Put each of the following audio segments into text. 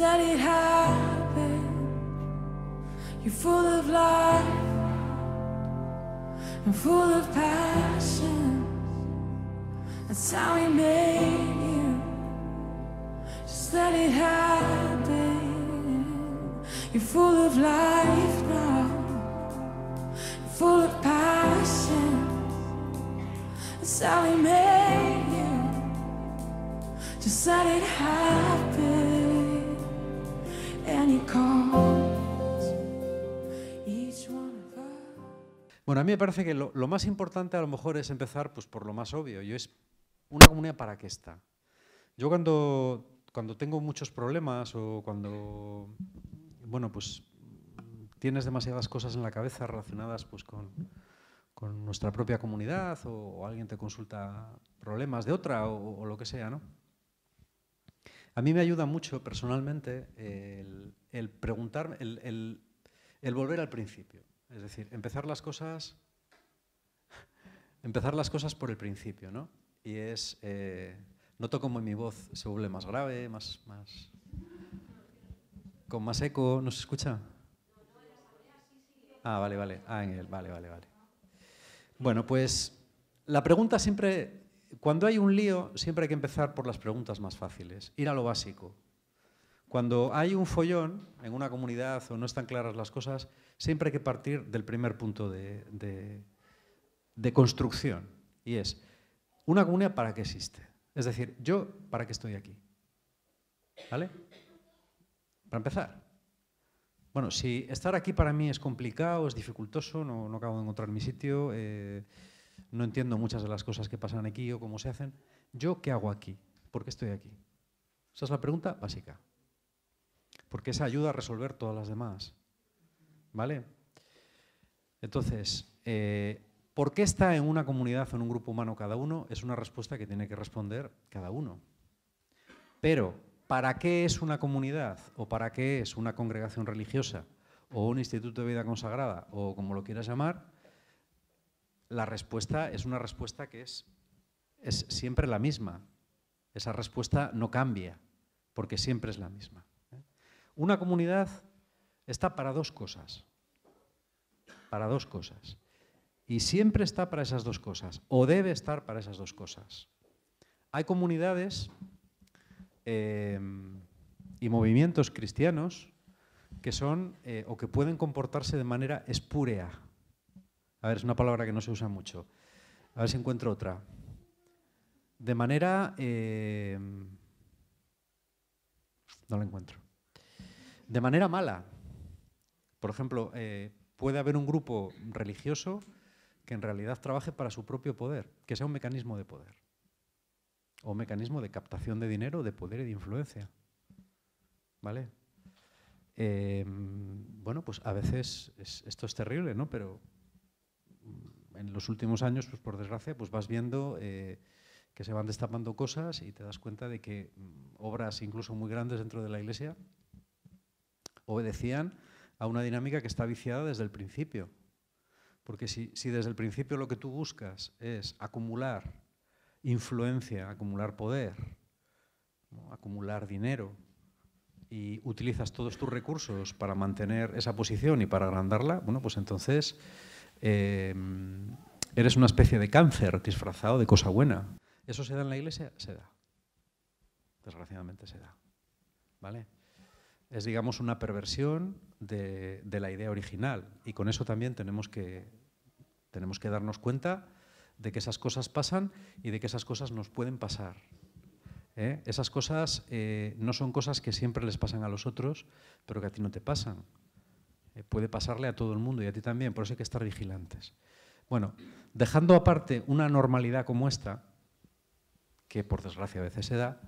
let it happen. You're full of life and full of passion. That's how we made you. Just let it happen. You're full of life now, You're full of passion. That's how we made you. Just let it happen. Bueno, a mí me parece que lo, más importante a lo mejor es empezar pues, por lo más obvio, Yo es una comunidad para qué está. Yo cuando, cuando tengo muchos problemas o cuando bueno, pues, tienes demasiadas cosas en la cabeza relacionadas pues, con, con nuestra propia comunidad o, alguien te consulta problemas de otra o lo que sea, ¿no? A mí me ayuda mucho personalmente el, el, volver al principio. Es decir, empezar las cosas, empezar las cosas por el principio, ¿no? Y es, eh, noto como mi voz se vuelve más grave, más, más, con más eco, ¿Nos escucha? Ah, vale, vale, ah, vale, vale, vale. Bueno, pues la pregunta siempre cuando hay un lío, siempre hay que empezar por las preguntas más fáciles, ir a lo básico. Cuando hay un follón en una comunidad o no están claras las cosas, siempre hay que partir del primer punto de, construcción, y es, ¿una comunidad para qué existe? Es decir, ¿yo para qué estoy aquí? ¿Vale? Para empezar. Bueno, si estar aquí para mí es complicado, es dificultoso, no, acabo de encontrar mi sitio, eh, no entiendo muchas de las cosas que pasan aquí o cómo se hacen. ¿Yo qué hago aquí? ¿Por qué estoy aquí? Esa es la pregunta básica. Porque esa ayuda a resolver todas las demás. ¿Vale? Entonces, eh, ¿por qué está en una comunidad o en un grupo humano cada uno? Es una respuesta que tiene que responder cada uno. Pero, ¿para qué es una comunidad o para qué es una congregación religiosa o un instituto de vida consagrada o como lo quieras llamar? la respuesta es una respuesta que es, siempre la misma. Esa respuesta no cambia, porque siempre es la misma. ¿eh? Una comunidad está para dos cosas. Para dos cosas. Y siempre está para esas dos cosas, o debe estar para esas dos cosas. Hay comunidades eh, y movimientos cristianos que son eh, o que pueden comportarse de manera espúrea, a ver, es una palabra que no se usa mucho. A ver si encuentro otra. De manera... Eh, no la encuentro. De manera mala. Por ejemplo, eh, puede haber un grupo religioso que en realidad trabaje para su propio poder, que sea un mecanismo de poder. O un mecanismo de captación de dinero, de poder y de influencia. ¿Vale? Eh, bueno, pues a veces esto es terrible, ¿no? Pero en los últimos años, pues por desgracia, pues vas viendo eh, que se van destapando cosas y te das cuenta de que mm, obras incluso muy grandes dentro de la Iglesia obedecían a una dinámica que está viciada desde el principio. Porque si, desde el principio lo que tú buscas es acumular influencia, acumular poder, acumular dinero, y utilizas todos tus recursos para mantener esa posición y para agrandarla, bueno, pues entonces Em, eres una especie de cáncer disfrazado de cosa buena. ¿Eso se da en la iglesia? Se da. Desgraciadamente se da. ¿Vale? Es, digamos, una perversión de, la idea original. Y con eso también tenemos que, tenemos que darnos cuenta de que esas cosas pasan y de que esas cosas nos pueden pasar. ¿eh? Esas cosas eh, no son cosas que siempre les pasan a los otros, pero que a ti no te pasan. Eh, puede pasarle a todo el mundo y a ti también, por eso hay que estar vigilantes. Bueno, dejando aparte una normalidad como esta, que por desgracia a veces se da,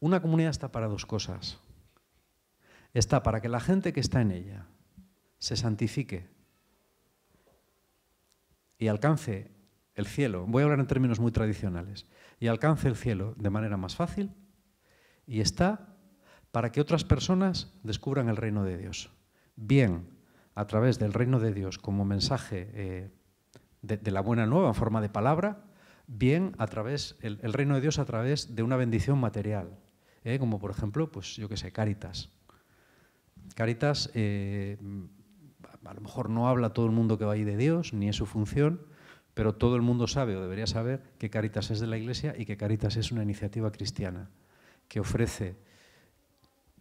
una comunidad está para dos cosas. Está para que la gente que está en ella se santifique y alcance el cielo, voy a hablar en términos muy tradicionales, y alcance el cielo de manera más fácil, y está para que otras personas descubran el reino de Dios, bien a través del reino de Dios como mensaje eh, de, la buena nueva en forma de palabra, bien a través, el, reino de Dios a través de una bendición material, eh, como por ejemplo, pues yo qué sé, Caritas. Caritas eh, a lo mejor no habla todo el mundo que va ahí de Dios, ni es su función, pero todo el mundo sabe o debería saber que Caritas es de la Iglesia y que Caritas es una iniciativa cristiana que ofrece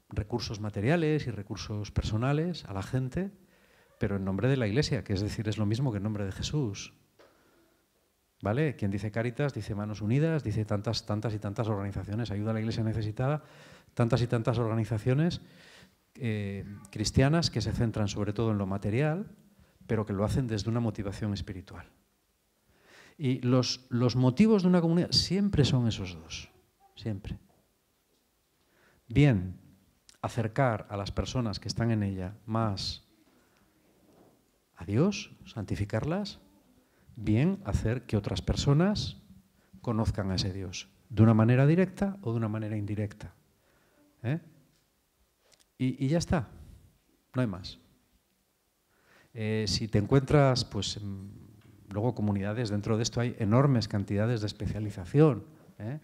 recursos materiales y recursos personales a la gente pero en nombre de la Iglesia, que es decir, es lo mismo que en nombre de Jesús. ¿Vale? Quien dice caritas, dice Manos Unidas, dice tantas, tantas y tantas organizaciones, ayuda a la Iglesia necesitada, tantas y tantas organizaciones eh, cristianas que se centran sobre todo en lo material, pero que lo hacen desde una motivación espiritual. Y los, los motivos de una comunidad siempre son esos dos, siempre. Bien, acercar a las personas que están en ella más a Dios, santificarlas, bien hacer que otras personas conozcan a ese Dios, de una manera directa o de una manera indirecta. ¿eh? Y, ya está, no hay más. Eh, si te encuentras, pues mm, luego comunidades, dentro de esto hay enormes cantidades de especialización. ¿eh?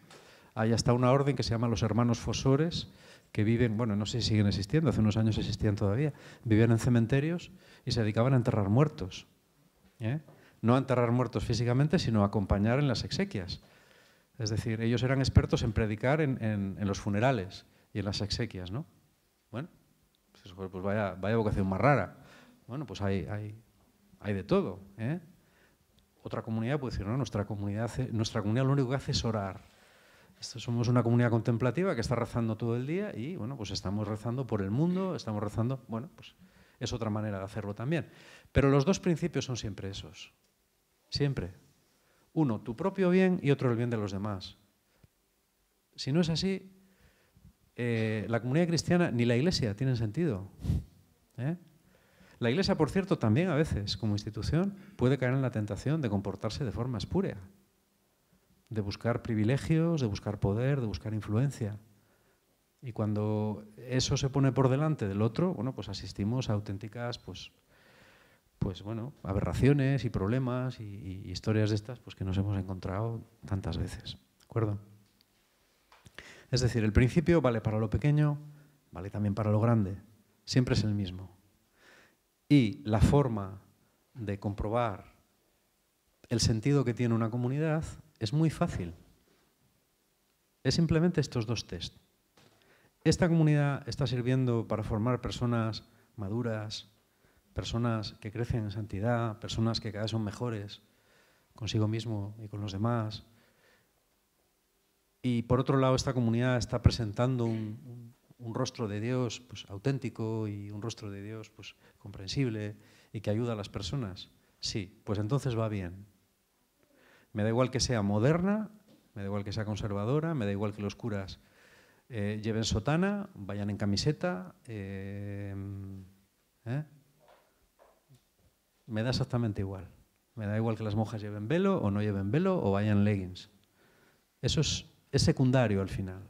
Hay hasta una orden que se llama los hermanos fosores, que viven, bueno, no sé si siguen existiendo, hace unos años existían todavía, vivían en cementerios y se dedicaban a enterrar muertos. ¿eh? No a enterrar muertos físicamente, sino a acompañar en las exequias. Es decir, ellos eran expertos en predicar en, los funerales y en las exequias, ¿no? Bueno, pues, pues vaya, vocación más rara. Bueno, pues hay, hay, hay de todo. ¿eh? Otra comunidad puede decir, no, nuestra comunidad, nuestra comunidad lo único que hace es orar somos una comunidad contemplativa que está rezando todo el día y, bueno, pues estamos rezando por el mundo, estamos rezando, bueno, pues es otra manera de hacerlo también. Pero los dos principios son siempre esos, siempre. Uno, tu propio bien y otro, el bien de los demás. Si no es así, eh, la comunidad cristiana ni la iglesia tienen sentido. ¿eh? La iglesia, por cierto, también a veces, como institución, puede caer en la tentación de comportarse de forma espúrea de buscar privilegios, de buscar poder, de buscar influencia. Y cuando eso se pone por delante del otro, bueno, pues asistimos a auténticas, pues, pues bueno, aberraciones y problemas y, historias de estas, pues que nos hemos encontrado tantas veces, ¿de acuerdo? Es decir, el principio vale para lo pequeño, vale también para lo grande, siempre es el mismo. Y la forma de comprobar el sentido que tiene una comunidad es muy fácil. Es simplemente estos dos test. Esta comunidad está sirviendo para formar personas maduras, personas que crecen en santidad, personas que cada vez son mejores consigo mismo y con los demás. Y por otro lado, esta comunidad está presentando un, rostro de Dios pues, auténtico y un rostro de Dios pues, comprensible y que ayuda a las personas. Sí, pues entonces va bien. Me da igual que sea moderna, me da igual que sea conservadora, me da igual que los curas eh, lleven sotana, vayan en camiseta. Eh, ¿eh? Me da exactamente igual. Me da igual que las monjas lleven velo o no lleven velo o vayan leggings. Eso es, secundario al final.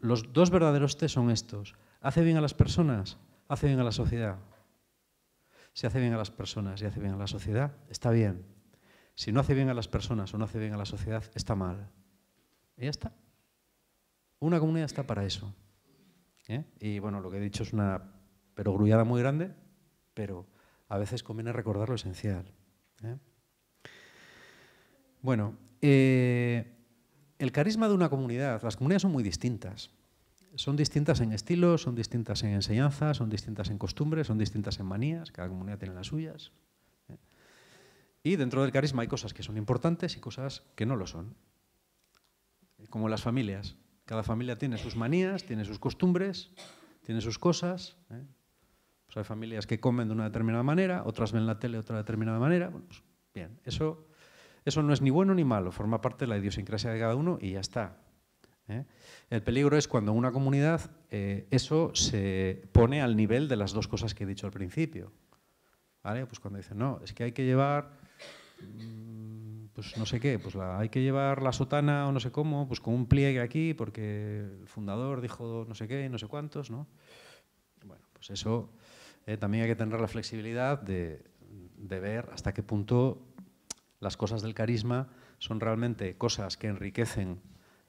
Los dos verdaderos test son estos. ¿Hace bien a las personas? ¿Hace bien a la sociedad? Si hace bien a las personas y hace bien a la sociedad, está bien. Si no hace bien a las personas o no hace bien a la sociedad, está mal. Y ya está. Una comunidad está para eso. ¿Eh? Y bueno, lo que he dicho es una perogrullada muy grande, pero a veces conviene recordar lo esencial. ¿eh? Bueno, eh, el carisma de una comunidad, las comunidades son muy distintas. Son distintas en estilo, son distintas en enseñanza, son distintas en costumbres, son distintas en manías, cada comunidad tiene las suyas. Y dentro del carisma hay cosas que son importantes y cosas que no lo son. Como las familias. Cada familia tiene sus manías, tiene sus costumbres, tiene sus cosas. ¿eh? Pues hay familias que comen de una determinada manera, otras ven la tele de otra determinada manera. Bueno, pues, bien, eso, eso no es ni bueno ni malo, forma parte de la idiosincrasia de cada uno y ya está. ¿eh? El peligro es cuando una comunidad eh, eso se pone al nivel de las dos cosas que he dicho al principio. ¿Vale? Pues cuando dicen, no, es que hay que llevar Mm, pues no sé qué, pues hay que llevar la sotana o no sé cómo, pues con un pliegue aquí, porque el fundador dijo no sé qué, no sé cuántos, ¿no? Bueno, pues eso eh, también hay que tener la flexibilidad de, ver hasta qué punto las cosas del carisma son realmente cosas que enriquecen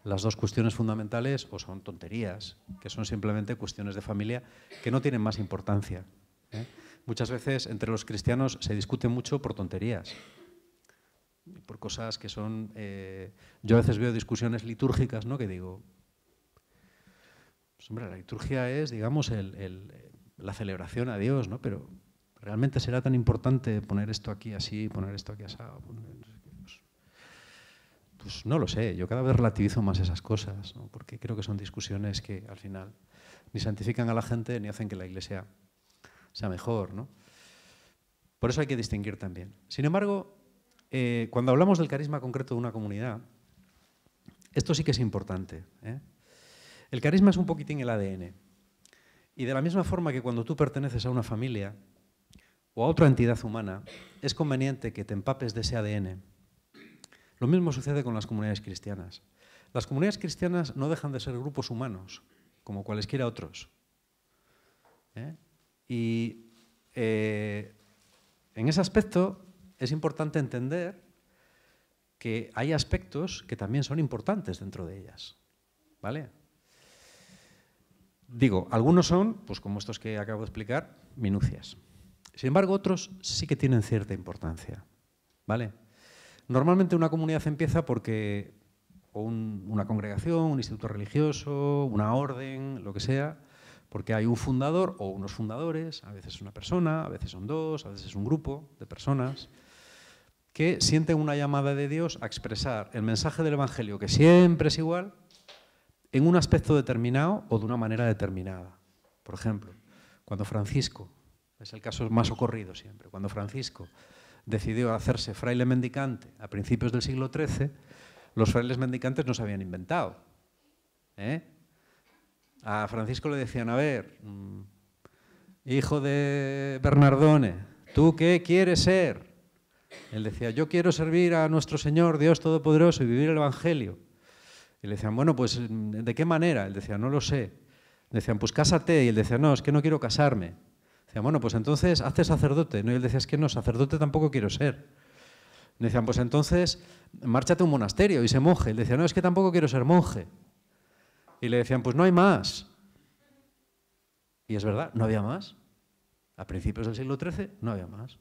las dos cuestiones fundamentales o son tonterías, que son simplemente cuestiones de familia que no tienen más importancia. ¿eh? Muchas veces entre los cristianos se discute mucho por tonterías por cosas que son... Eh, yo a veces veo discusiones litúrgicas, ¿no? Que digo, pues, hombre, la liturgia es, digamos, la celebración a Dios, ¿no? Pero realmente será tan importante poner esto aquí así, poner esto aquí asado. Pues, pues no lo sé, yo cada vez relativizo más esas cosas, ¿no? porque creo que son discusiones que al final ni santifican a la gente ni hacen que la iglesia sea mejor. ¿no? Por eso hay que distinguir también. Sin embargo, eh, cuando hablamos del carisma concreto de una comunidad, esto sí que es importante. ¿eh? El carisma es un poquitín el ADN. Y de la misma forma que cuando tú perteneces a una familia o a otra entidad humana, es conveniente que te empapes de ese ADN. Lo mismo sucede con las comunidades cristianas. Las comunidades cristianas no dejan de ser grupos humanos, como cualesquiera otros. ¿eh? Y en ese aspecto, es importante entender que hay aspectos que también son importantes dentro de ellas. ¿Vale? Digo, algunos son, pues como estos que acabo de explicar, minucias. Sin embargo, otros sí que tienen cierta importancia. ¿Vale? Normalmente una comunidad empieza porque o una congregación, un instituto religioso, una orden, lo que sea, porque hay un fundador o unos fundadores, a veces una persona, a veces son dos, a veces es un grupo de personas que sienten una llamada de Dios a expresar el mensaje del Evangelio, que siempre es igual, en un aspecto determinado o de una manera determinada. Por ejemplo, cuando Francisco, es el caso más ocurrido siempre, cuando Francisco decidió hacerse fraile mendicante a principios del siglo XIII, los frailes mendicantes no se habían inventado. ¿eh? A Francisco le decían, a ver, mm, hijo de Bernardone, ¿tú qué quieres ser? Él decía, yo quiero servir a nuestro Señor Dios Todopoderoso y vivir el Evangelio. Y le decían, bueno, pues ¿de qué manera? Él decía, no lo sé. decían, pues cásate. Y él decía, no, es que no quiero casarme. Decían, bueno, pues entonces hazte sacerdote. ¿no? Y él decía, es que no, sacerdote tampoco quiero ser. Le decían, pues entonces márchate a un monasterio y se monje. Él decía, no, es que tampoco quiero ser monje. Y le decían, pues no hay más. Y es verdad, no había más. A principios del siglo XIII no había más.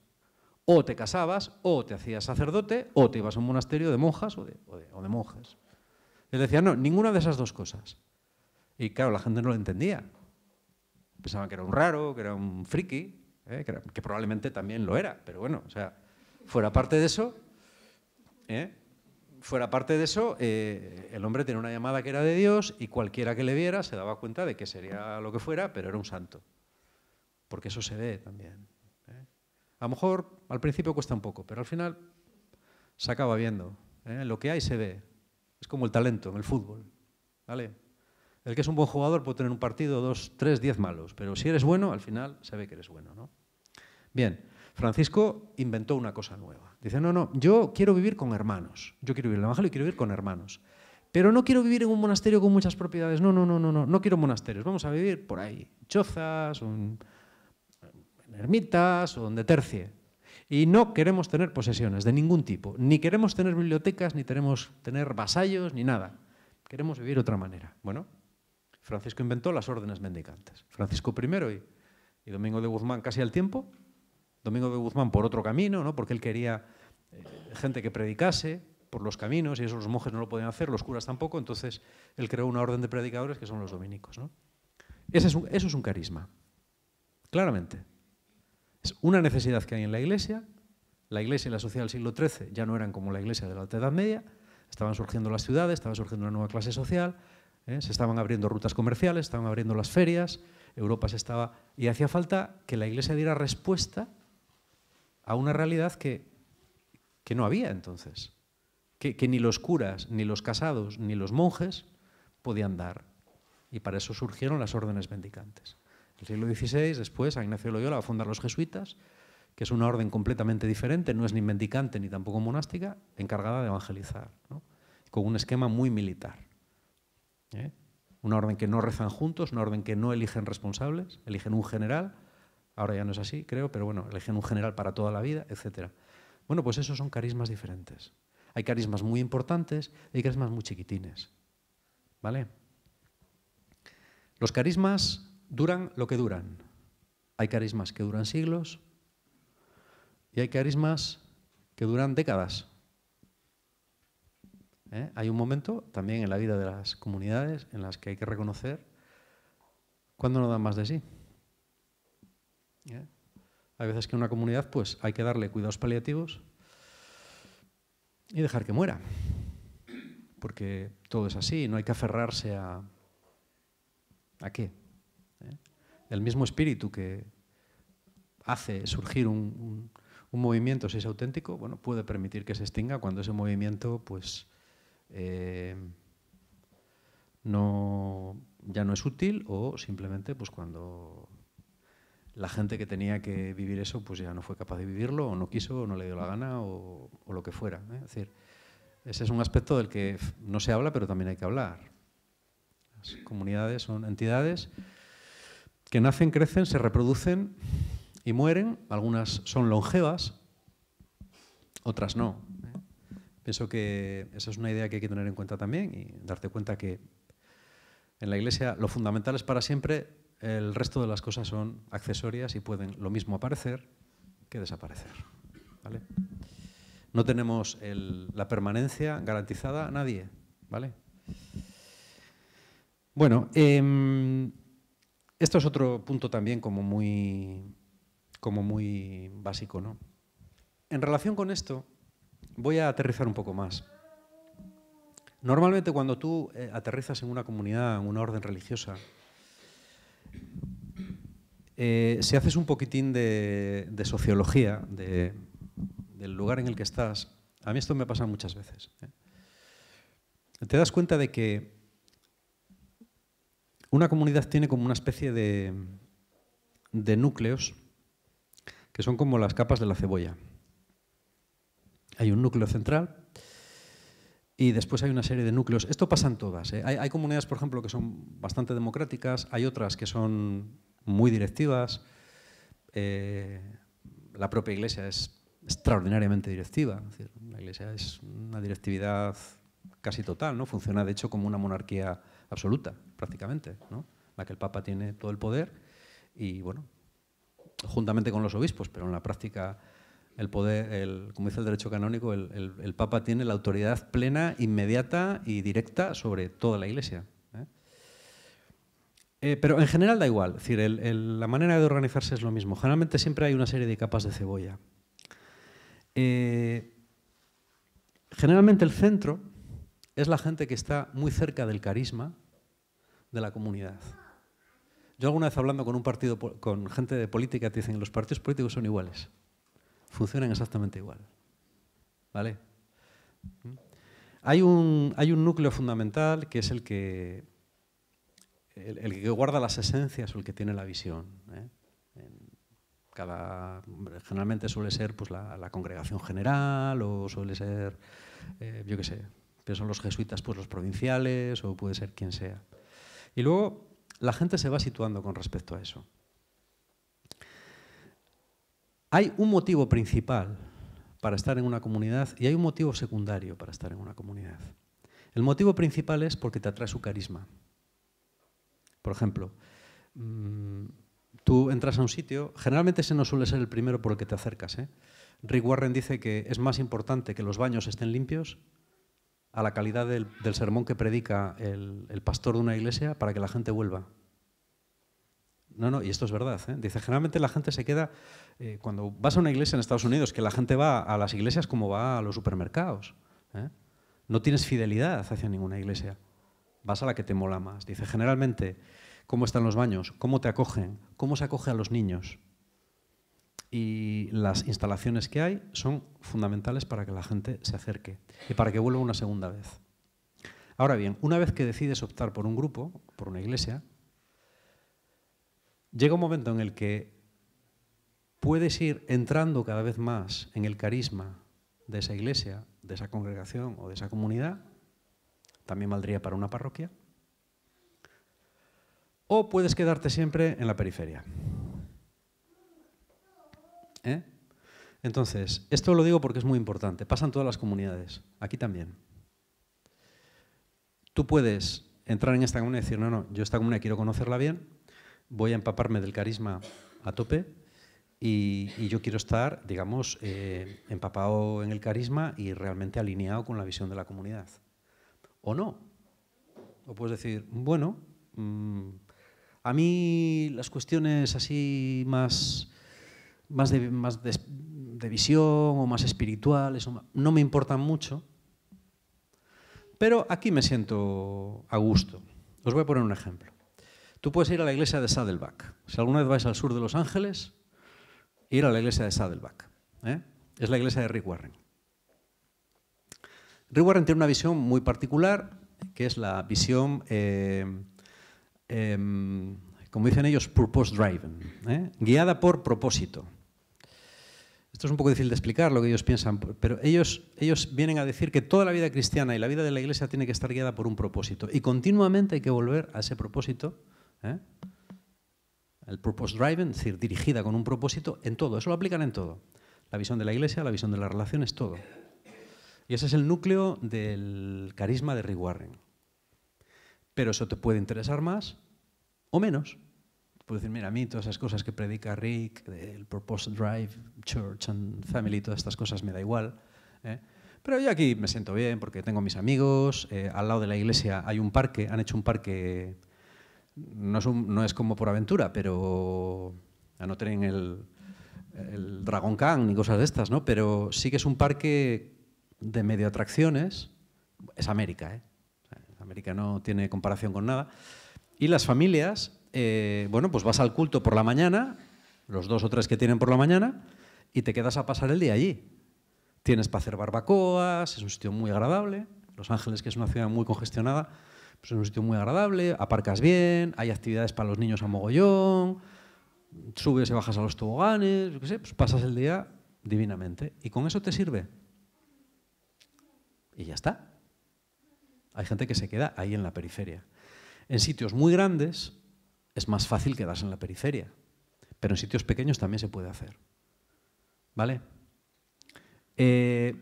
O te casabas, o te hacías sacerdote, o te ibas a un monasterio de monjas o de, monjes. Él decía, no, ninguna de esas dos cosas. Y claro, la gente no lo entendía. Pensaban que era un raro, que era un friki, eh, que, probablemente también lo era, pero bueno, o sea, fuera parte de eso, eh, fuera parte de eso, eh, el hombre tenía una llamada que era de Dios y cualquiera que le viera se daba cuenta de que sería lo que fuera, pero era un santo. Porque eso se ve también. A lo mejor al principio cuesta un poco, pero al final se acaba viendo. ¿eh? Lo que hay se ve. Es como el talento en el fútbol. ¿vale? El que es un buen jugador puede tener un partido, dos, tres, diez malos, pero si eres bueno, al final se ve que eres bueno. Bien, Francisco inventó una cosa nueva. Dice, no, no, yo quiero vivir con hermanos. Yo quiero vivir en el Evangelio y quiero vivir con hermanos. Pero no quiero vivir en un monasterio con muchas propiedades. No, no, no, no, no. No quiero monasterios. Vamos a vivir por ahí. Chozas, un, ermitas o donde tercie. Y no queremos tener posesiones de ningún tipo, ni queremos tener bibliotecas, ni queremos tener vasallos, ni nada. Queremos vivir otra manera. Bueno, Francisco inventó las órdenes mendicantes. Francisco I y, Domingo de Guzmán casi al tiempo. Domingo de Guzmán por otro camino, ¿no? porque él quería eh, gente que predicase por los caminos y eso los monjes no lo podían hacer, los curas tampoco, entonces él creó una orden de predicadores que son los dominicos. ¿no? Ese es eso es un carisma, claramente. Es una necesidad que hay en la Iglesia. La Iglesia y la sociedad del siglo XIII ya no eran como la Iglesia de la Alta Edad Media. Estaban surgiendo las ciudades, estaba surgiendo una nueva clase social, ¿eh? se estaban abriendo rutas comerciales, estaban abriendo las ferias, Europa se estaba... Y hacía falta que la Iglesia diera respuesta a una realidad que, no había entonces, que, que ni los curas, ni los casados, ni los monjes podían dar. Y para eso surgieron las órdenes mendicantes. El siglo XVI, después, a Ignacio de Loyola va a fundar los jesuitas, que es una orden completamente diferente, no es ni mendicante ni tampoco monástica, encargada de evangelizar, con un esquema muy militar. ¿eh? Una orden que no rezan juntos, una orden que no eligen responsables, eligen un general, ahora ya no es así, creo, pero bueno, eligen un general para toda la vida, etc. Bueno, pues esos son carismas diferentes. Hay carismas muy importantes y hay carismas muy chiquitines. ¿Vale? Los carismas duran lo que duran. Hay carismas que duran siglos y hay carismas que duran décadas. ¿Eh? Hay un momento también en la vida de las comunidades en las que hay que reconocer cuando no dan más de sí. ¿Eh? Hay veces que en una comunidad pues, hay que darle cuidados paliativos y dejar que muera, porque todo es así, no hay que aferrarse a... ¿A qué? el mismo espíritu que hace surgir un, movimiento, si es auténtico, bueno, puede permitir que se extinga cuando ese movimiento, pues, eh, no, ya no es útil o simplemente, pues, cuando la gente que tenía que vivir eso, pues ya no fue capaz de vivirlo, o no quiso, o no le dio la gana, o, lo que fuera. ¿eh? Es decir, ese es un aspecto del que no se habla, pero también hay que hablar. Las comunidades son entidades que nacen, crecen, se reproducen y mueren. Algunas son longevas, otras no. ¿eh? Pienso que esa es una idea que hay que tener en cuenta también y darte cuenta que en la Iglesia lo fundamental es para siempre, el resto de las cosas son accesorias y pueden lo mismo aparecer que desaparecer. No tenemos la permanencia garantizada a nadie. ¿vale? Bueno, em, esto es otro punto también como muy, como muy básico, ¿no? En relación con esto, voy a aterrizar un poco más. Normalmente cuando tú eh, aterrizas en una comunidad, en una orden religiosa, eh, si haces un poquitín de, sociología del lugar en el que estás, a mí esto me pasa muchas veces. ¿eh? Te das cuenta de que una comunidad tiene como una especie de, núcleos que son como las capas de la cebolla. Hay un núcleo central y después hay una serie de núcleos. Esto pasa en todas. ¿eh? Hay, comunidades, por ejemplo, que son bastante democráticas, hay otras que son muy directivas. Eh, la propia iglesia es extraordinariamente directiva. la iglesia es una directividad casi total, ¿no? Funciona de hecho como una monarquía absoluta, prácticamente, ¿no? la que el Papa tiene todo el poder y, bueno, juntamente con los obispos, pero en la práctica el poder, como dice el derecho canónico, el, Papa tiene la autoridad plena, inmediata y directa sobre toda la Iglesia. ¿eh? Eh, pero en general da igual, es decir, la manera de organizarse es lo mismo. Generalmente siempre hay una serie de capas de cebolla. Eh, generalmente el centro es la gente que está muy cerca del carisma, de la comunidad. Yo alguna vez hablando con un partido, con gente de política, te dicen, los partidos políticos son iguales, funcionan exactamente igual. ¿Vale? Hay un, hay un núcleo fundamental que es el que, el, que guarda las esencias o el que tiene la visión. ¿eh? Cada, generalmente suele ser pues, la, congregación general o suele ser, eh, yo qué sé, pero son los jesuitas, pues los provinciales o puede ser quien sea. Y luego la gente se va situando con respecto a eso. Hay un motivo principal para estar en una comunidad y hay un motivo secundario para estar en una comunidad. El motivo principal es porque te atrae su carisma. Por ejemplo, mm, tú entras a un sitio, generalmente ese no suele ser el primero por el que te acercas. ¿eh? Rick Warren dice que es más importante que los baños estén limpios a la calidad del, sermón que predica el, pastor de una iglesia para que la gente vuelva. No, no, y esto es verdad. ¿eh? Dice, generalmente la gente se queda, eh, cuando vas a una iglesia en Estados Unidos, que la gente va a las iglesias como va a los supermercados. ¿eh? No tienes fidelidad hacia ninguna iglesia. Vas a la que te mola más. Dice, generalmente, ¿cómo están los baños? ¿Cómo te acogen? ¿Cómo se acoge a los niños? y las instalaciones que hay son fundamentales para que la gente se acerque y para que vuelva una segunda vez. Ahora bien, una vez que decides optar por un grupo, por una iglesia, llega un momento en el que puedes ir entrando cada vez más en el carisma de esa iglesia, de esa congregación o de esa comunidad, también valdría para una parroquia, o puedes quedarte siempre en la periferia. ¿eh? Entonces, esto lo digo porque es muy importante, Pasan todas las comunidades, aquí también. Tú puedes entrar en esta comunidad y decir, no, no, yo esta comunidad quiero conocerla bien, voy a empaparme del carisma a tope y, yo quiero estar, digamos, eh, empapado en el carisma y realmente alineado con la visión de la comunidad. O no. O puedes decir, bueno, mm, a mí las cuestiones así más más de, visión o más espirituales, no me importan mucho, pero aquí me siento a gusto. Os voy a poner un ejemplo. Tú puedes ir a la iglesia de Saddleback. Si alguna vez vais al sur de Los Ángeles, ir a la iglesia de Saddleback. ¿eh? Es la iglesia de Rick Warren. Rick Warren tiene una visión muy particular, que es la visión, eh, em, como dicen ellos, purpose driven, ¿eh? guiada por propósito. Esto es un poco difícil de explicar lo que ellos piensan, pero ellos, ellos vienen a decir que toda la vida cristiana y la vida de la iglesia tiene que estar guiada por un propósito. Y continuamente hay que volver a ese propósito, ¿eh? el purpose driven, es decir, dirigida con un propósito en todo. Eso lo aplican en todo. La visión de la iglesia, la visión de las relaciones, todo. Y ese es el núcleo del carisma de Rick Warren. Pero eso te puede interesar más o menos puedo decir, mira, a mí todas esas cosas que predica Rick, el Purpose Drive, Church and Family, todas estas cosas me da igual. ¿eh? Pero yo aquí me siento bien porque tengo mis amigos, eh, al lado de la iglesia hay un parque, han hecho un parque, no es, no es como por aventura, pero no tienen el, Dragon Khan ni cosas de estas, ¿no? Pero sí que es un parque de medio atracciones, es América, ¿eh? América no tiene comparación con nada. Y las familias eh, bueno, pues vas al culto por la mañana, los dos o tres que tienen por la mañana, y te quedas a pasar el día allí. Tienes para hacer barbacoas, es un sitio muy agradable. Los Ángeles, que es una ciudad muy congestionada, pues es un sitio muy agradable, aparcas bien, hay actividades para los niños a mogollón, subes y bajas a los toboganes, qué sé, pues pasas el día divinamente. Y con eso te sirve. Y ya está. Hay gente que se queda ahí en la periferia. En sitios muy grandes, es más fácil quedarse en la periferia. Pero en sitios pequeños también se puede hacer. ¿Vale? Eh,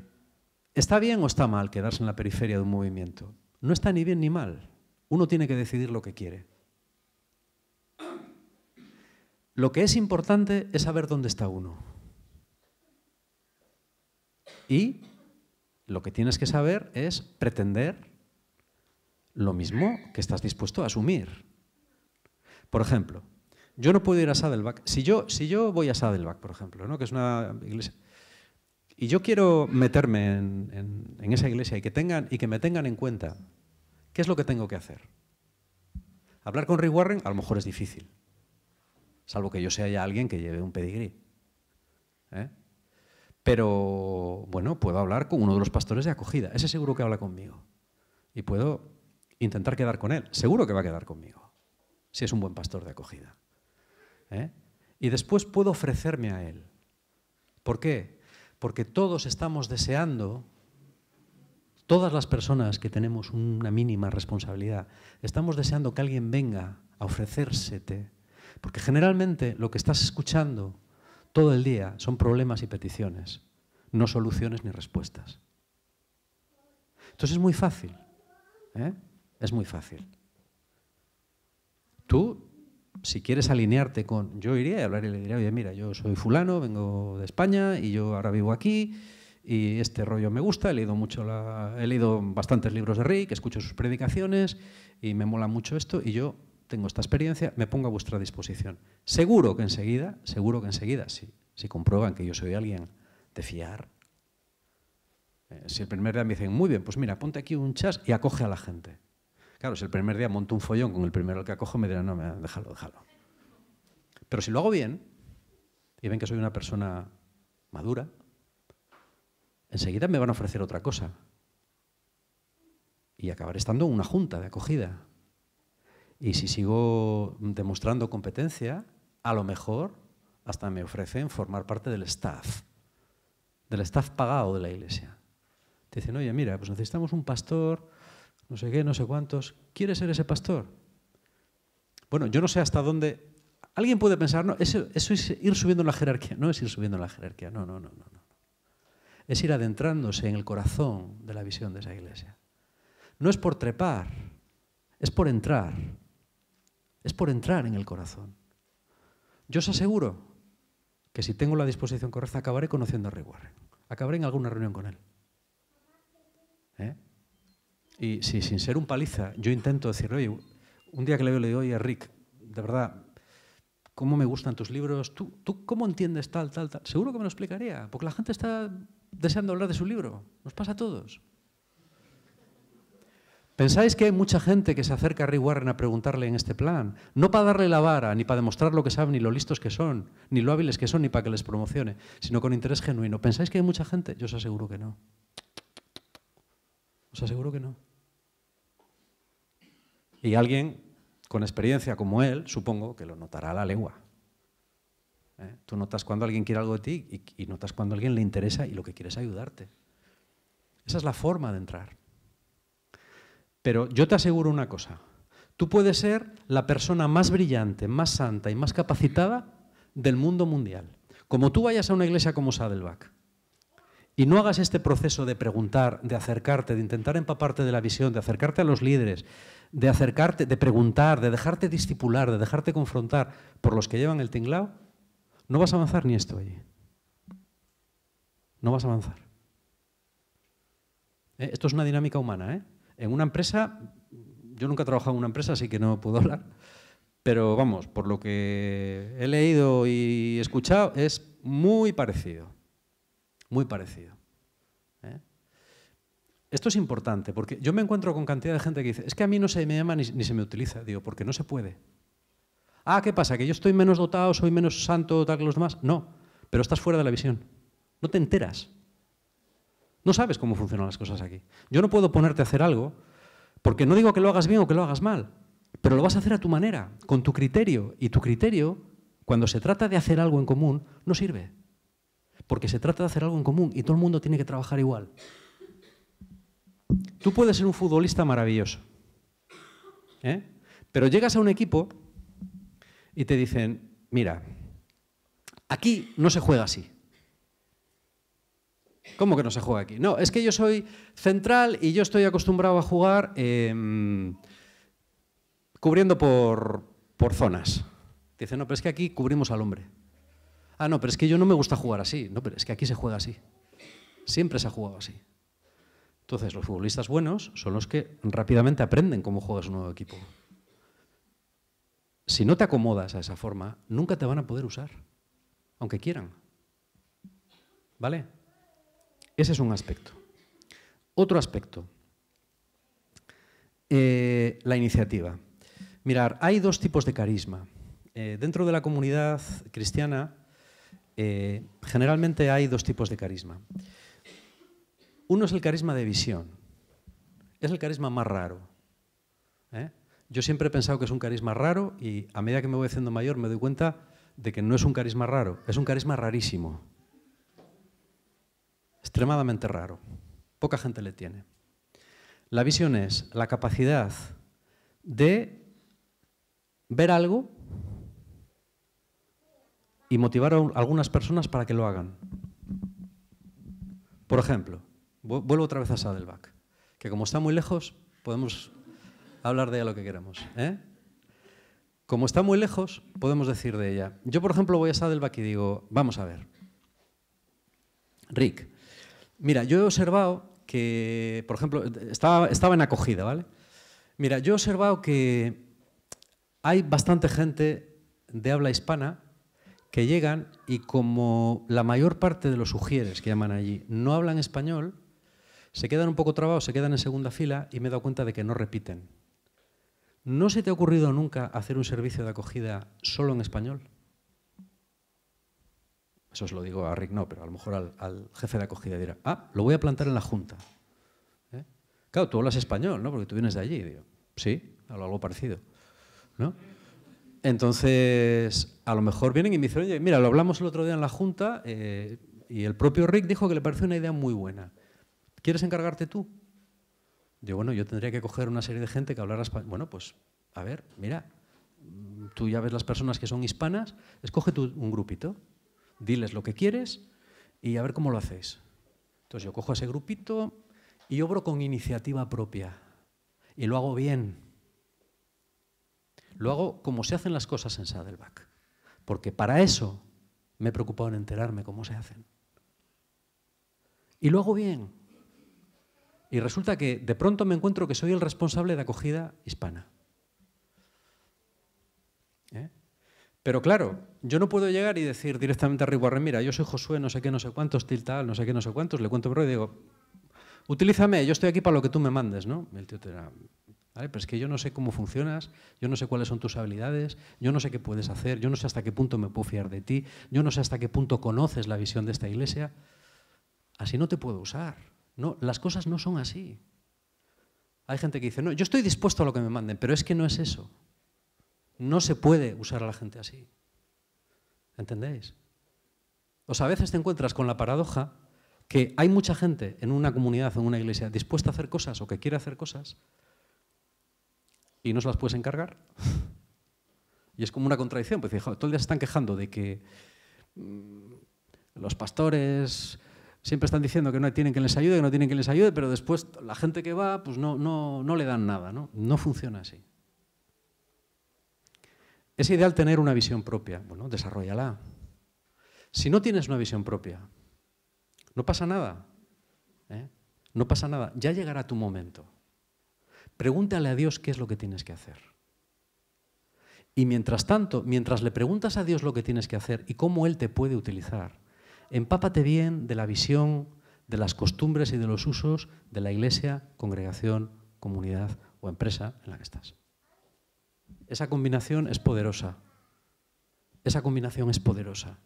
¿Está bien o está mal quedarse en la periferia de un movimiento? No está ni bien ni mal. Uno tiene que decidir lo que quiere. Lo que es importante es saber dónde está uno. Y lo que tienes que saber es pretender lo mismo que estás dispuesto a asumir. Por ejemplo, yo no puedo ir a Saddleback. Si yo, si yo voy a Saddleback, por ejemplo, ¿no? que es una iglesia, y yo quiero meterme en, esa iglesia y que, tengan, y que me tengan en cuenta, ¿qué es lo que tengo que hacer? Hablar con Rick Warren a lo mejor es difícil, salvo que yo sea ya alguien que lleve un pedigrí. ¿eh? Pero, bueno, puedo hablar con uno de los pastores de acogida, ese seguro que habla conmigo. Y puedo intentar quedar con él, seguro que va a quedar conmigo si es un buen pastor de acogida. ¿eh? Y después puedo ofrecerme a Él. ¿Por qué? Porque todos estamos deseando, todas las personas que tenemos una mínima responsabilidad, estamos deseando que alguien venga a ofrecérsete. Porque generalmente lo que estás escuchando todo el día son problemas y peticiones, no soluciones ni respuestas. Entonces es muy fácil. ¿eh? Es muy fácil tú, si quieres alinearte con... Yo iría y hablar y le diría, oye, mira, yo soy fulano, vengo de España y yo ahora vivo aquí y este rollo me gusta, he leído, mucho he leído bastantes libros de Rick, escucho sus predicaciones y me mola mucho esto y yo tengo esta experiencia, me pongo a vuestra disposición. Seguro que enseguida, seguro que enseguida, si, comprueban que yo soy alguien de fiar, eh, si el primer día me dicen, muy bien, pues mira, ponte aquí un chas y acoge a la gente. Claro, si el primer día monto un follón con el primero al que acojo, me dirán, no, déjalo, déjalo. Pero si lo hago bien y ven que soy una persona madura, enseguida me van a ofrecer otra cosa. Y acabaré estando en una junta de acogida. Y si sigo demostrando competencia, a lo mejor hasta me ofrecen formar parte del staff, del staff pagado de la iglesia. Te dicen, oye, mira, pues necesitamos un pastor no sé qué, no sé cuántos. ¿Quiere ser ese pastor? Bueno, yo no sé hasta dónde. Alguien puede pensar, no, eso, es ir subiendo en la jerarquía. No es ir subiendo en la jerarquía, no, no, no, no, no. Es ir adentrándose en el corazón de la visión de esa iglesia. No es por trepar, es por entrar. Es por entrar en el corazón. Yo os aseguro que si tengo la disposición correcta acabaré conociendo a Rey Warren. Acabaré en alguna reunión con él. ¿Eh? Y si sin ser un paliza, yo intento decirle, oye, un día que le veo le digo, oye, Rick, de verdad, ¿cómo me gustan tus libros? ¿Tú, ¿Tú cómo entiendes tal, tal, tal? Seguro que me lo explicaría, porque la gente está deseando hablar de su libro. Nos pasa a todos. ¿Pensáis que hay mucha gente que se acerca a Rick Warren a preguntarle en este plan? No para darle la vara, ni para demostrar lo que saben, ni lo listos que son, ni lo hábiles que son, ni para que les promocione, sino con interés genuino. ¿Pensáis que hay mucha gente? Yo os aseguro que no. Os aseguro que no. Y alguien con experiencia como él, supongo que lo notará a la lengua. ¿Eh? Tú notas cuando alguien quiere algo de ti y, notas cuando alguien le interesa y lo que quiere es ayudarte. Esa es la forma de entrar. Pero yo te aseguro una cosa. Tú puedes ser la persona más brillante, más santa y más capacitada del mundo mundial. Como tú vayas a una iglesia como Sadelbach, y no hagas este proceso de preguntar, de acercarte, de intentar empaparte de la visión, de acercarte a los líderes, de acercarte, de preguntar, de dejarte discipular, de dejarte confrontar por los que llevan el tinglao, no vas a avanzar ni esto allí. No vas a avanzar. Eh, esto es una dinámica humana. ¿eh? En una empresa, yo nunca he trabajado en una empresa, así que no puedo hablar, pero vamos, por lo que he leído y escuchado, es muy parecido muy parecido. ¿eh? Esto es importante, porque yo me encuentro con cantidad de gente que dice, es que a mí no se me llama ni, ni, se me utiliza, digo, porque no se puede. Ah, ¿qué pasa? ¿Que yo estoy menos dotado, soy menos santo tal que los demás? No, pero estás fuera de la visión. No te enteras. No sabes cómo funcionan las cosas aquí. Yo no puedo ponerte a hacer algo, porque no digo que lo hagas bien o que lo hagas mal, pero lo vas a hacer a tu manera, con tu criterio. Y tu criterio, cuando se trata de hacer algo en común, no sirve porque se trata de hacer algo en común y todo el mundo tiene que trabajar igual. Tú puedes ser un futbolista maravilloso, ¿eh? pero llegas a un equipo y te dicen, mira, aquí no se juega así. ¿Cómo que no se juega aquí? No, es que yo soy central y yo estoy acostumbrado a jugar em, cubriendo por, por zonas. Dicen, no, pero es que aquí cubrimos al hombre. Ah, no, pero es que yo no me gusta jugar así. No, pero es que aquí se juega así. Siempre se ha jugado así. Entonces, los futbolistas buenos son los que rápidamente aprenden cómo juegas su nuevo equipo. Si no te acomodas a esa forma, nunca te van a poder usar, aunque quieran. ¿Vale? Ese es un aspecto. Otro aspecto, eh, la iniciativa. Mirar, hay dos tipos de carisma. Eh, dentro de la comunidad cristiana eh, generalmente hay dos tipos de carisma. Uno es el carisma de visión. Es el carisma más raro. ¿eh? Yo siempre he pensado que es un carisma raro y a medida que me voy haciendo mayor me doy cuenta de que no es un carisma raro, es un carisma rarísimo. Extremadamente raro. Poca gente le tiene. La visión es la capacidad de ver algo y motivar a algunas personas para que lo hagan. Por ejemplo, vuelvo otra vez a Saddleback, que como está muy lejos, podemos hablar de ella lo que queramos. ¿eh? Como está muy lejos, podemos decir de ella. Yo, por ejemplo, voy a Saddleback y digo, vamos a ver. Rick, mira, yo he observado que, por ejemplo, estaba, estaba en acogida, ¿vale? Mira, yo he observado que hay bastante gente de habla hispana que llegan y como la mayor parte de los sugieres que llaman allí no hablan español, se quedan un poco trabados, se quedan en segunda fila y me he dado cuenta de que no repiten. ¿No se te ha ocurrido nunca hacer un servicio de acogida solo en español? Eso os lo digo a Rick, no, pero a lo mejor al, jefe de acogida dirá, ah, lo voy a plantar en la Junta. ¿eh? Claro, tú hablas español, ¿no? Porque tú vienes de allí, digo. Sí, algo parecido. ¿No? Entonces, a lo mejor vienen y me dicen, oye, mira, lo hablamos el otro día en la Junta eh, y el propio Rick dijo que le parece una idea muy buena. ¿Quieres encargarte tú? Digo, bueno, yo tendría que coger una serie de gente que hablara español. Bueno, pues, a ver, mira, tú ya ves las personas que son hispanas, escoge tú un grupito, diles lo que quieres y a ver cómo lo hacéis. Entonces yo cojo ese grupito y obro con iniciativa propia y lo hago bien lo hago como se hacen las cosas en Saddleback. Porque para eso me he preocupado en enterarme cómo se hacen. Y lo hago bien. Y resulta que de pronto me encuentro que soy el responsable de acogida hispana. ¿Eh? Pero claro, yo no puedo llegar y decir directamente a Rick mira, yo soy Josué, no sé qué, no sé cuántos, Tiltal no sé qué, no sé cuántos, le cuento pero y digo, utilízame, yo estoy aquí para lo que tú me mandes, ¿no? El tío te pero es que yo no sé cómo funcionas, yo no sé cuáles son tus habilidades, yo no sé qué puedes hacer, yo no sé hasta qué punto me puedo fiar de ti, yo no sé hasta qué punto conoces la visión de esta iglesia. Así no te puedo usar. las cosas no son así. Hay gente que dice, no, yo estoy dispuesto a lo que me manden, pero es que no es eso. No se puede usar a la gente así. ¿Entendéis? O sea, a veces te encuentras con la paradoja que hay mucha gente en una comunidad, en una iglesia, dispuesta a hacer cosas o que quiere hacer cosas, y no se las puedes encargar. Y es como una contradicción, pues todo el día se están quejando de que mm, los pastores siempre están diciendo que no tienen que les ayude, que no tienen que les ayude, pero después la gente que va, pues no, no, le dan nada, ¿no? funciona así. Es ideal tener una visión propia, bueno, desarrollala. Si no tienes una visión propia, no pasa nada, ¿eh? no pasa nada, ya llegará tu momento. Pregúntale a Dios qué es lo que tienes que hacer. Y mientras tanto, mientras le preguntas a Dios lo que tienes que hacer y cómo Él te puede utilizar, empápate bien de la visión, de las costumbres y de los usos de la iglesia, congregación, comunidad o empresa en la que estás. Esa combinación es poderosa. Esa combinación es poderosa.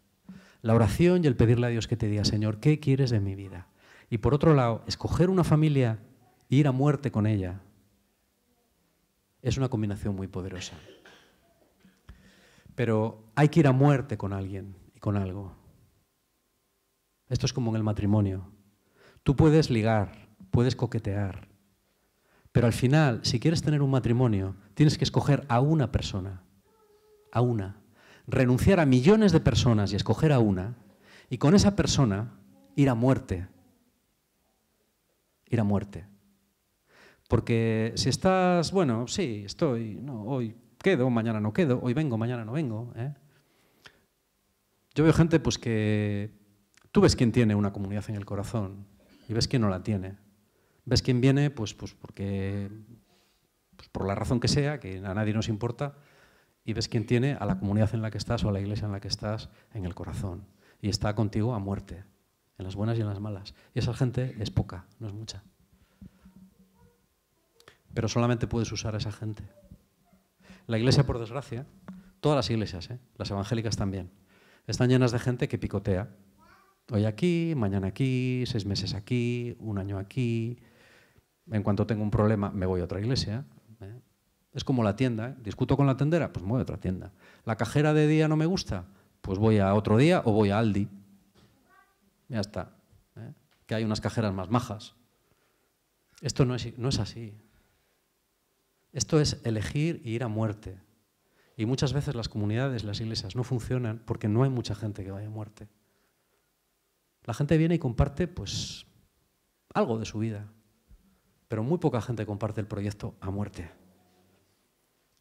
La oración y el pedirle a Dios que te diga, Señor, ¿qué quieres de mi vida? Y por otro lado, escoger una familia e ir a muerte con ella es una combinación muy poderosa. Pero hay que ir a muerte con alguien y con algo. Esto es como en el matrimonio. Tú puedes ligar, puedes coquetear, pero al final, si quieres tener un matrimonio, tienes que escoger a una persona, a una. Renunciar a millones de personas y escoger a una, y con esa persona ir a muerte, ir a muerte. Porque si estás, bueno, sí, estoy, no, hoy quedo, mañana no quedo, hoy vengo, mañana no vengo. ¿eh? Yo veo gente pues que tú ves quién tiene una comunidad en el corazón y ves quién no la tiene. Ves quién viene pues, pues porque, pues, por la razón que sea, que a nadie nos importa, y ves quién tiene a la comunidad en la que estás o a la iglesia en la que estás en el corazón. Y está contigo a muerte, en las buenas y en las malas. Y esa gente es poca, no es mucha pero solamente puedes usar a esa gente. La iglesia, por desgracia, todas las iglesias, ¿eh? las evangélicas también, están llenas de gente que picotea. Hoy aquí, mañana aquí, seis meses aquí, un año aquí. En cuanto tengo un problema, me voy a otra iglesia. ¿eh? Es como la tienda. ¿eh? Discuto con la tendera, pues me voy a otra tienda. La cajera de día no me gusta, pues voy a otro día o voy a Aldi. Ya está. Que hay unas cajeras más majas. Esto no es, no es así. Esto es elegir y ir a muerte. Y muchas veces las comunidades, las iglesias no funcionan porque no hay mucha gente que vaya a muerte. La gente viene y comparte pues algo de su vida, pero muy poca gente comparte el proyecto a muerte.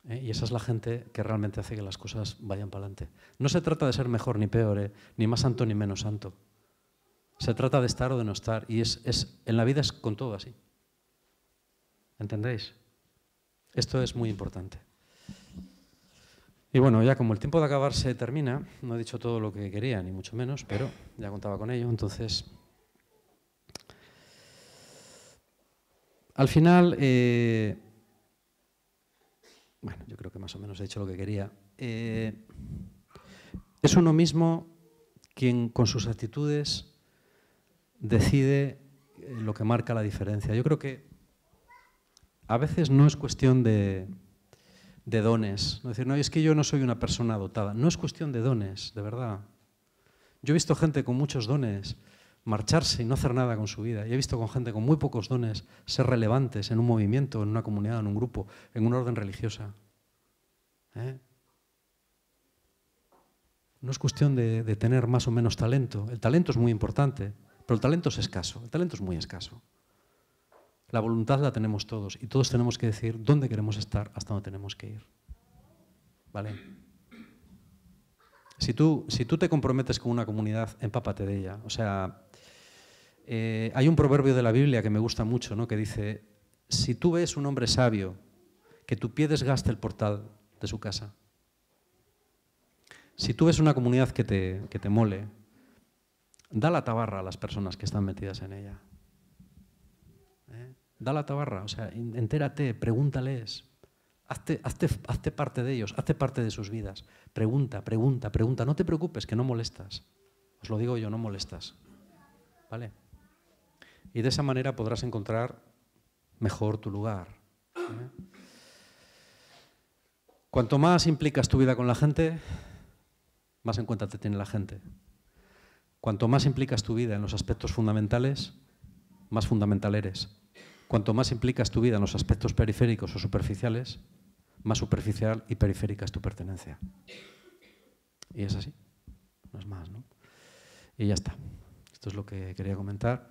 ¿Eh? Y esa es la gente que realmente hace que las cosas vayan para adelante. No se trata de ser mejor ni peor, ¿eh? ni más santo ni menos santo. Se trata de estar o de no estar. Y es, es en la vida es con todo así. ¿Entendéis? Esto es muy importante. Y bueno, ya como el tiempo de acabar se termina, no he dicho todo lo que quería, ni mucho menos, pero ya contaba con ello, entonces... Al final, eh, bueno, yo creo que más o menos he hecho lo que quería. Eh, es uno mismo quien con sus actitudes decide eh, lo que marca la diferencia. Yo creo que a veces no es cuestión de, dones. No decir, no, es que yo no soy una persona dotada. No es cuestión de dones, de verdad. Yo he visto gente con muchos dones marcharse y no hacer nada con su vida. Y he visto con gente con muy pocos dones ser relevantes en un movimiento, en una comunidad, en un grupo, en una orden religiosa. ¿Eh? No es cuestión de tener más o menos talento. El talento es muy importante, pero el talento es escaso. El talento es muy escaso. La voluntad la tenemos todos y todos tenemos que decir dónde queremos estar, hasta dónde tenemos que ir. ¿Vale? Si tú, si tú te comprometes con una comunidad, empápate de ella. O sea, eh, hay un proverbio de la Biblia que me gusta mucho, ¿no? que dice, si tú ves un hombre sabio, que tu pie desgaste el portal de su casa. Si tú ves una comunidad que te mole, da la tabarra a las personas que están metidas en ella da la tabarra, o sea, entérate, pregúntales, hazte, parte de ellos, hazte parte de sus vidas. Pregunta, pregunta, pregunta. No te preocupes, que no molestas. Os lo digo yo, no molestas. ¿Vale? Y de esa manera podrás encontrar mejor tu lugar. Cuanto más implicas tu vida con la gente, más en cuenta te tiene la gente. Cuanto más implicas tu vida en los aspectos fundamentales, más fundamental eres. Cuanto más implicas tu vida en los aspectos periféricos o superficiales, más superficial y periférica es tu pertenencia. Y es así. No es más, ¿no? Y ya está. Esto es lo que quería comentar.